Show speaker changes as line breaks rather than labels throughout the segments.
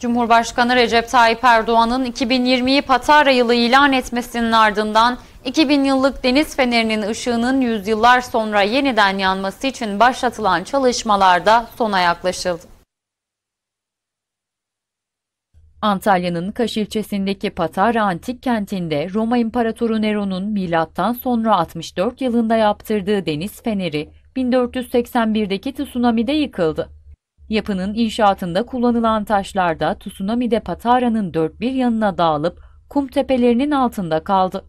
Cumhurbaşkanı Recep Tayyip Erdoğan'ın 2020'yi Patara yılı ilan etmesinin ardından 2000 yıllık deniz fenerinin ışığının yüzyıllar sonra yeniden yanması için başlatılan çalışmalarda sona yaklaşıldı. Antalya'nın Kaş ilçesindeki Patara Antik Kenti'nde Roma İmparatoru Nero'nun milattan sonra 64 yılında yaptırdığı deniz feneri 1481'deki tsunami'de yıkıldı. Yapının inşaatında kullanılan taşlar da tsunami'de Patara'nın dört bir yanına dağılıp kum tepelerinin altında kaldı.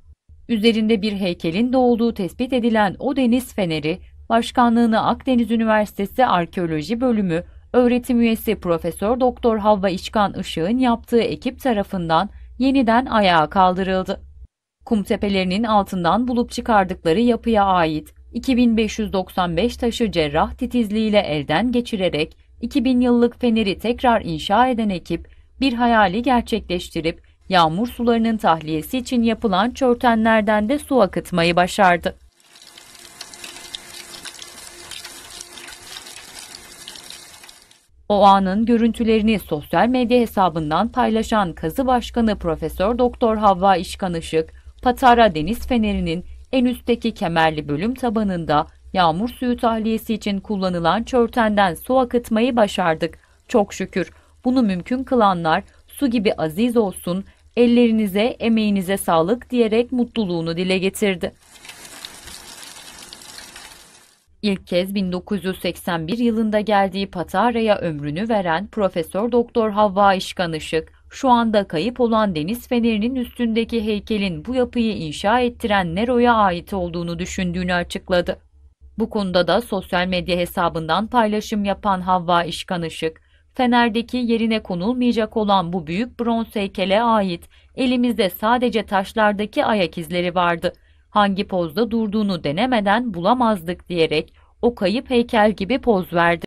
Üzerinde bir heykelin de olduğu tespit edilen o deniz feneri, başkanlığını Akdeniz Üniversitesi Arkeoloji Bölümü öğretim üyesi Profesör Doktor Havva İçkan Işık'ın yaptığı ekip tarafından yeniden ayağa kaldırıldı. Kum tepelerinin altından bulup çıkardıkları yapıya ait 2595 taşı cerrah titizliğiyle elden geçirerek 2000 yıllık feneri tekrar inşa eden ekip bir hayali gerçekleştirip yağmur sularının tahliyesi için yapılan çörtenlerden de su akıtmayı başardı. O anın görüntülerini sosyal medya hesabından paylaşan kazı başkanı Profesör Doktor Havva İşkan Işık, Patara Deniz Feneri'nin en üstteki kemerli bölüm tabanında Yağmur suyu tahliyesi için kullanılan çörtenden su akıtmayı başardık. Çok şükür bunu mümkün kılanlar su gibi aziz olsun, ellerinize, emeğinize sağlık diyerek mutluluğunu dile getirdi. İlk kez 1981 yılında geldiği Patara'ya ömrünü veren Profesör Doktor Havva İşkan Işık, şu anda kayıp olan deniz fenerinin üstündeki heykelin bu yapıyı inşa ettiren Nero'ya ait olduğunu düşündüğünü açıkladı. Bu konuda da sosyal medya hesabından paylaşım yapan Havva İşkan Işık, Fener'deki yerine konulmayacak olan bu büyük bronz heykele ait elimizde sadece taşlardaki ayak izleri vardı. Hangi pozda durduğunu denemeden bulamazdık diyerek o kayıp heykel gibi poz verdi.